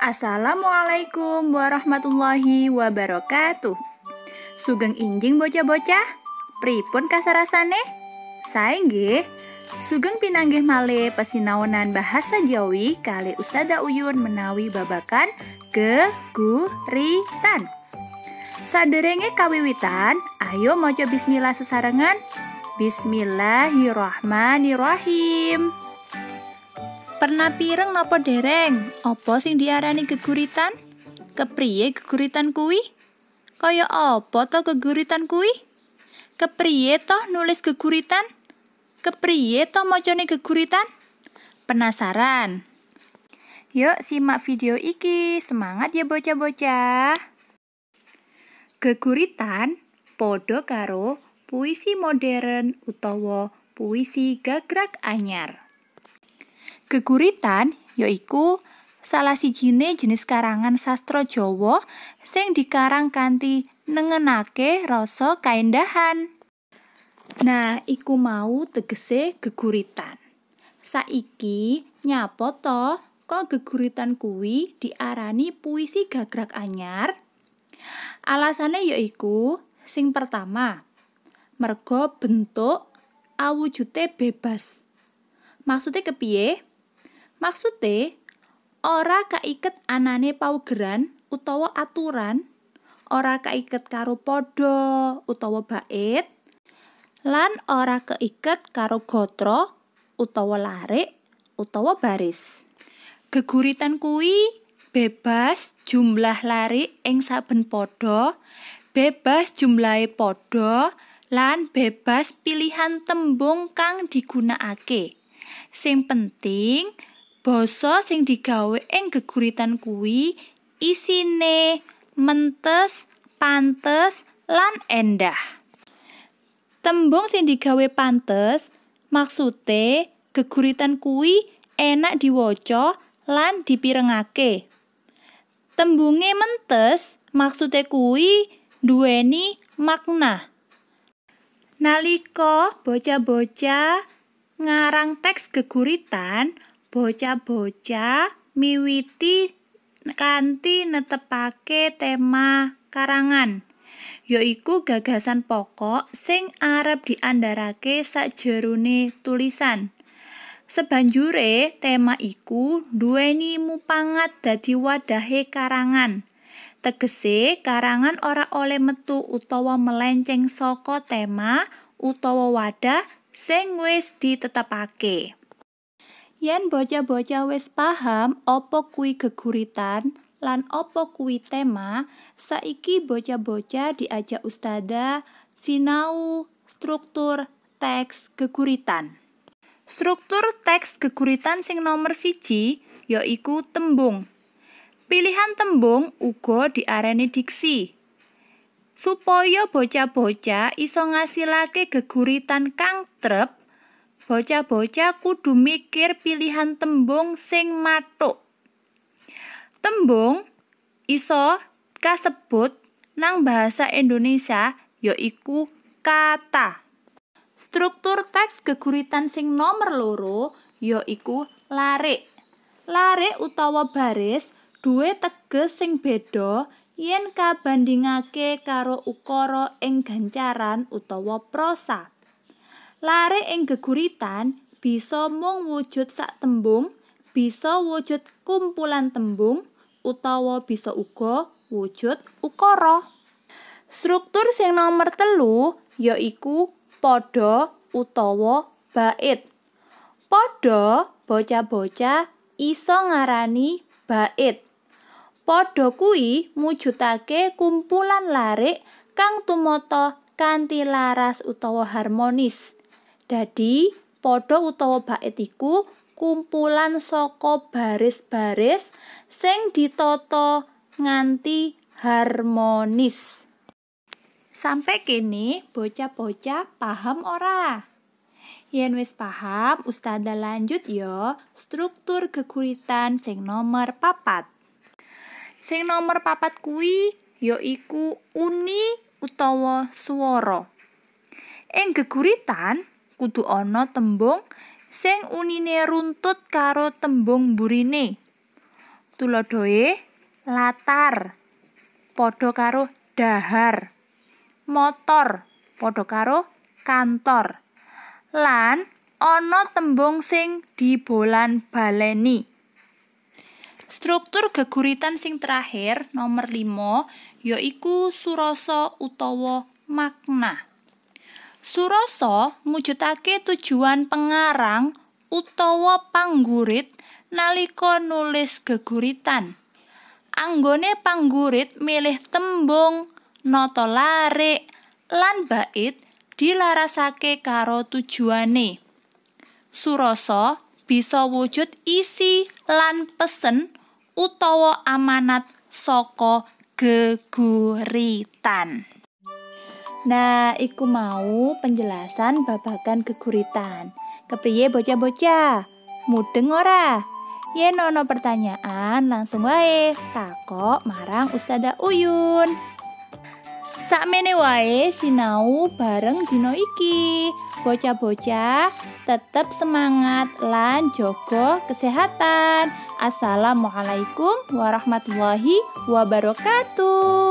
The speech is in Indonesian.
Assalamualaikum warahmatullahi wabarakatuh. Sugeng injing bocah-bocah, pripun kasarasane? Sae Sugeng pinanggih male pesinaonan bahasa Jawi kali Ustada Uyun menawi babakan geguritan. Saderenge kawiwitan, ayo mojo bismillah sesarengan. Bismillahirrahmanirrahim. Pernah pireng nopo dereng? Apa sing diarani geguritan? Kepriye geguritan kuwi? Kaya apa to geguritan kuwi? Kepriye toh nulis geguritan? Kepriye to macane geguritan? Penasaran? Yuk simak video iki. Semangat ya bocah-bocah. Geguritan podo karo puisi modern utawa puisi gagrak anyar. Geguritan yaiku salah sijine jenis karangan sastra Jawa sing dikarang kanthi nengenake rasa kaendahan. Nah, iku mau tegese geguritan. Saiki nyapa to kok geguritan kuwi diarani puisi gagrak anyar? Alasane yaiku sing pertama, mergo bentuk awujute bebas. Maksudnya kepiye? Maksude ora kaiket anane paugeran utawa aturan, ora kaiket karo padha utawa bait, lan ora kaiket karo gotra utawa larik utawa baris. Geguritan kuwi bebas jumlah larik ing saben padha, bebas jumlahe padha lan bebas pilihan tembung kang digunakake. Sing penting basa sing digawe ing geguritan kuwi isine mentes, pantes, lan endah. Tembung sing digawe pantes maksude geguritan kuwi enak diwaca lan dipirengake. Tembunge mentes maksude kuwi duweni makna. Nalika bocah-bocah ngarang teks geguritan, Bocah-bocah miwiti kanthi netepake tema karangan yaiku gagasan pokok sing arep diandharake sakjerone tulisan. Sebanjure tema iku duweni mupangat dadi wadahe karangan. Tegese karangan ora oleh metu utawa melenceng saka tema utawa wadah sing wis ditetepake. Yen bocah-bocah wis paham opo kui geguritan lan opo kui tema, saiki bocah-bocah diajak ustada sinau struktur teks geguritan. Struktur teks geguritan sing nomor siji yaiku tembung. Pilihan tembung uga diarani diksi. Supaya bocah-bocah iso ngasilake geguritan kang trep, boca bocah kudu mikir pilihan tembung sing matuk. Tembung iso kasebut nang bahasa Indonesia yaiku kata. Struktur teks geguritan sing nomor loro yaiku larik. Larik utawa baris duwe teges sing beda yen kabandhingake karo ukara ing gancaran utawa prosa. Lare ing geguritan bisa mung wujud sak tembung, bisa wujud kumpulan tembung, utawa bisa uga wujud ukara. Struktur sing nomor telu yaiku padha utawa bait. Padha bocah-bocah iso ngarani bait. Padha kuwi mujudake kumpulan larik kang tumata kanthi laras utawa harmonis. Dadi podo utawa bait iku kumpulan soko baris-baris sing ditata nganti harmonis. Sampai kini bocah-bocah paham ora? Yen wis paham, ustazah lanjut yo ya, struktur geguritan sing nomor papat. Sing nomor papat kuwi yo iku uni utawa swara. Ing geguritan kudu ono tembung sing unine runtut karo tembung burine. Tulodoe latar padha karo dahar. Motor padha karo kantor. Lan ana tembung sing dibolan baleni. Struktur geguritan sing terakhir nomor limo yaiku surasa utawa makna. Surasa mujudake tujuan pengarang utawa panggurit nalika nulis geguritan. Anggone panggurit milih tembung, nata larik, lan bait dilarasake karo tujuane. Surasa bisa wujud isi lan pesen utawa amanat saka geguritan. Nah, iku mau penjelasan babakan geguritan. Kepriye bocah-bocah? Mudeng ora? Yen ono pertanyaan langsung wae takok marang Ustada Uyun. Sakmene wae sinau bareng dino iki. Bocah-bocah tetep semangat lan jogo kesehatan. Assalamualaikum warahmatullahi wabarakatuh.